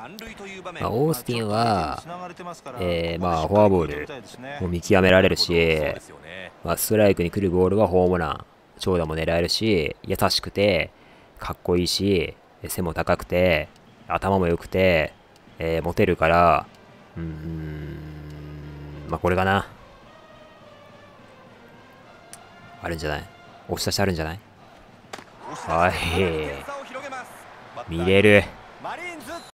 まオースティンは、えー、まあ、フォアボールも見極められるし、まあ、ストライクに来るボールはホームラン、長打も狙えるし、優しくて、かっこいいし、背も高くて、頭も良くて、えー、モテるから、うん、まあ、これかな。あるんじゃない押し出しあるんじゃないはい。見れる。